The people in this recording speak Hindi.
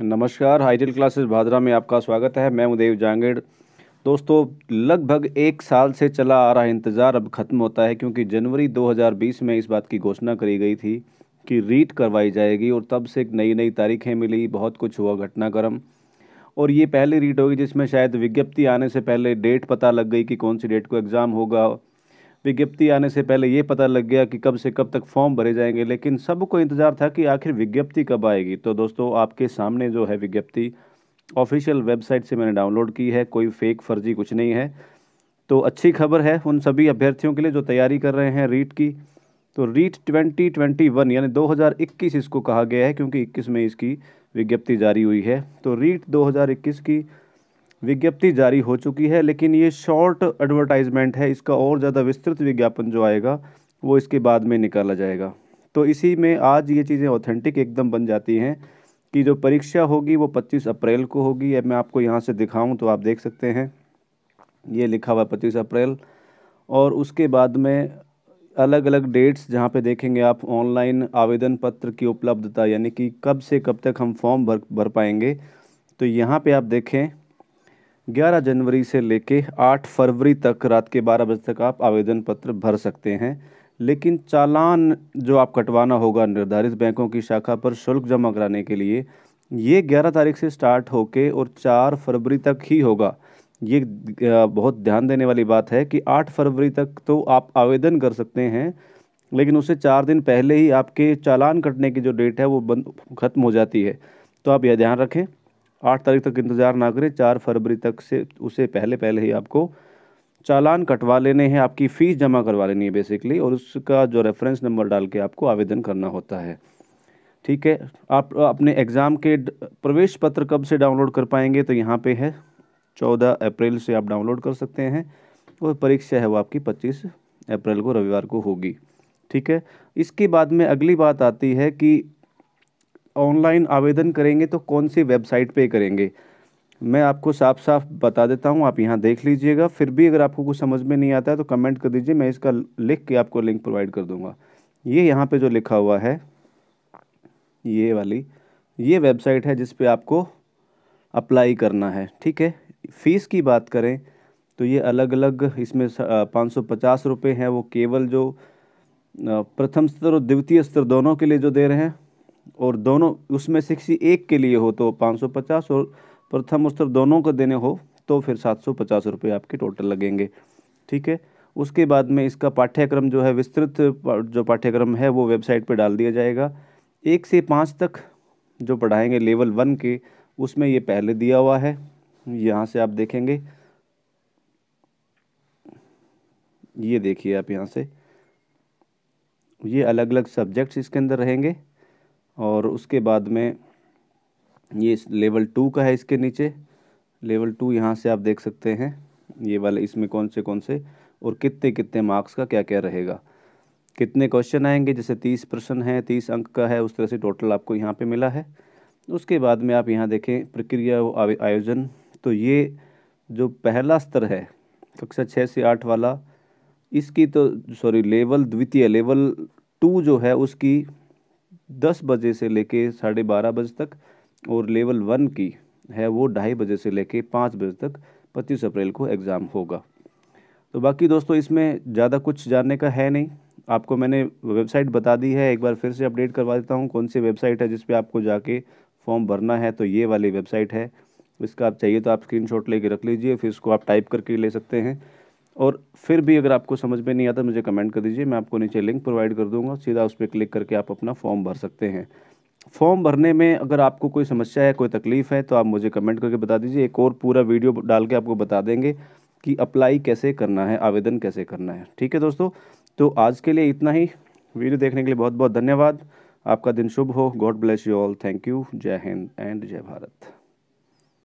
नमस्कार हाइजल क्लासेस भादरा में आपका स्वागत है मैं उदय जांगड़ दोस्तों लगभग एक साल से चला आ रहा इंतज़ार अब ख़त्म होता है क्योंकि जनवरी 2020 में इस बात की घोषणा करी गई थी कि रीट करवाई जाएगी और तब से एक नई नई तारीखें मिली बहुत कुछ हुआ घटनाक्रम और ये पहली रीट होगी जिसमें शायद विज्ञप्ति आने से पहले डेट पता लग गई कि कौन सी डेट को एग्ज़ाम होगा विज्ञप्ति आने से पहले ये पता लग गया कि कब से कब तक फॉर्म भरे जाएंगे लेकिन सबको इंतज़ार था कि आखिर विज्ञप्ति कब आएगी तो दोस्तों आपके सामने जो है विज्ञप्ति ऑफिशियल वेबसाइट से मैंने डाउनलोड की है कोई फेक फर्जी कुछ नहीं है तो अच्छी खबर है उन सभी अभ्यर्थियों के लिए जो तैयारी कर रहे हैं रीट की तो रीट 2021 यानी 2021 इसको कहा गया है क्योंकि 21 में इसकी विज्ञप्ति जारी हुई है तो रीट 2021 की विज्ञप्ति जारी हो चुकी है लेकिन ये शॉर्ट एडवर्टाइजमेंट है इसका और ज़्यादा विस्तृत विज्ञापन जो आएगा वो इसके बाद में निकाला जाएगा तो इसी में आज ये चीज़ें ऑथेंटिक एकदम बन जाती हैं कि जो परीक्षा होगी वो 25 अप्रैल को होगी अब मैं आपको यहाँ से दिखाऊँ तो आप देख सकते हैं ये लिखा हुआ पच्चीस अप्रैल और उसके बाद में अलग अलग डेट्स जहाँ पे देखेंगे आप ऑनलाइन आवेदन पत्र की उपलब्धता यानी कि कब से कब तक हम फॉर्म भर भर पाएंगे तो यहाँ पे आप देखें 11 जनवरी से लेके 8 फरवरी तक रात के 12 बजे तक आप आवेदन पत्र भर सकते हैं लेकिन चालान जो आप कटवाना होगा निर्धारित बैंकों की शाखा पर शुल्क जमा कराने के लिए ये 11 तारीख से स्टार्ट होके और 4 फरवरी तक ही होगा ये बहुत ध्यान देने वाली बात है कि 8 फरवरी तक तो आप आवेदन कर सकते हैं लेकिन उससे चार दिन पहले ही आपके चालान कटने की जो डेट है वो बंद खत्म हो जाती है तो आप यह ध्यान रखें आठ तारीख तक इंतज़ार ना करें चार फरवरी तक से उसे पहले पहले ही आपको चालान कटवा लेने हैं आपकी फ़ीस जमा करवा लेनी है बेसिकली और उसका जो रेफरेंस नंबर डाल के आपको आवेदन करना होता है ठीक है आप अपने एग्ज़ाम के प्रवेश पत्र कब से डाउनलोड कर पाएंगे तो यहाँ पे है चौदह अप्रैल से आप डाउनलोड कर सकते हैं और परीक्षा है वो आपकी पच्चीस अप्रैल को रविवार को होगी ठीक है इसके बाद में अगली बात आती है कि ऑनलाइन आवेदन करेंगे तो कौन सी वेबसाइट पे करेंगे मैं आपको साफ साफ बता देता हूँ आप यहाँ देख लीजिएगा फिर भी अगर आपको कुछ समझ में नहीं आता है तो कमेंट कर दीजिए मैं इसका लिख के आपको लिंक प्रोवाइड कर दूँगा ये यहाँ पे जो लिखा हुआ है ये वाली ये वेबसाइट है जिस पे आपको अप्लाई करना है ठीक है फ़ीस की बात करें तो ये अलग अलग इसमें पाँच सौ पचास रुपये हैं वो केवल जो प्रथम स्तर और द्वितीय स्तर दोनों के लिए जो दे रहे हैं और दोनों उसमें सिक्सी एक के लिए हो तो पाँच सौ पचास और प्रथम स्तर दोनों को देने हो तो फिर सात सौ पचास रुपये आपके टोटल लगेंगे ठीक है उसके बाद में इसका पाठ्यक्रम जो है विस्तृत जो पाठ्यक्रम है वो वेबसाइट पर डाल दिया जाएगा एक से पाँच तक जो पढ़ाएंगे लेवल वन के उसमें ये पहले दिया हुआ है यहाँ से आप देखेंगे ये देखिए आप यहाँ से ये अलग अलग सब्जेक्ट्स इसके अंदर रहेंगे और उसके बाद में ये लेवल टू का है इसके नीचे लेवल टू यहाँ से आप देख सकते हैं ये वाले इसमें कौन से कौन से और कितने कितने मार्क्स का क्या क्या रहेगा कितने क्वेश्चन आएंगे जैसे तीस प्रश्न है तीस अंक का है उस तरह से टोटल आपको यहाँ पे मिला है उसके बाद में आप यहाँ देखें प्रक्रिया आयोजन तो ये जो पहला स्तर है कक्षा छः से आठ वाला इसकी तो सॉरी लेवल द्वितीय लेवल टू जो है उसकी दस बजे से लेके साढ़े बारह बजे तक और लेवल वन की है वो ढाई बजे से लेके पाँच बजे तक पच्चीस अप्रैल को एग्ज़ाम होगा तो बाकी दोस्तों इसमें ज़्यादा कुछ जानने का है नहीं आपको मैंने वेबसाइट बता दी है एक बार फिर से अपडेट करवा देता हूँ कौन सी वेबसाइट है जिस आपको जाके फॉर्म भरना है तो ये वाली वेबसाइट है इसका आप चाहिए तो आप स्क्रीनशॉट लेके रख लीजिए फिर इसको आप टाइप करके ले सकते हैं और फिर भी अगर आपको समझ में नहीं आता मुझे कमेंट कर दीजिए मैं आपको नीचे लिंक प्रोवाइड कर दूंगा सीधा उस पर क्लिक करके आप अपना फॉर्म भर सकते हैं फॉर्म भरने में अगर आपको कोई समस्या है कोई तकलीफ़ है तो आप मुझे कमेंट करके बता दीजिए एक और पूरा वीडियो डाल के आपको बता देंगे कि अप्लाई कैसे करना है आवेदन कैसे करना है ठीक है दोस्तों तो आज के लिए इतना ही वीडियो देखने के लिए बहुत बहुत धन्यवाद आपका दिन शुभ हो God bless you all thank you जय हिंद एंड जय भारत